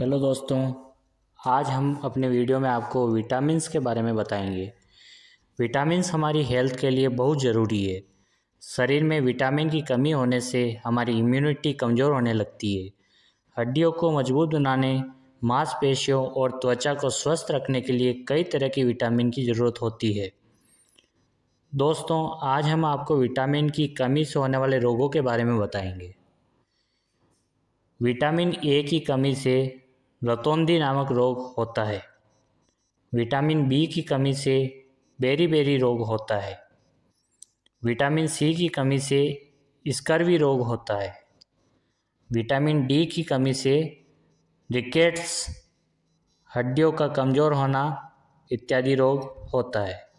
hello दोस्तों आज हम अपने वीडियो में आपको विटामिन के बारे में बताएंगे विटामिन हमारी हेल्थ के लिए बहुत ज़रूरी है शरीर में विटामिन की कमी होने से हमारी इम्यूनिटी कमज़ोर होने लगती है हड्डियों को मजबूत बनाने मांसपेशियों और त्वचा को स्वस्थ रखने के लिए कई तरह की विटामिन की ज़रूरत होती है दोस्तों आज हम आपको विटामिन की कमी से होने वाले रोगों के बारे में बताएंगे विटामिन ए की कमी से लतौंदी नामक रोग होता है विटामिन बी की कमी से बेरी बेरी रोग होता है विटामिन सी की कमी से स्कर्वी रोग होता है विटामिन डी की कमी से रिकेट्स हड्डियों का कमज़ोर होना इत्यादि रोग होता है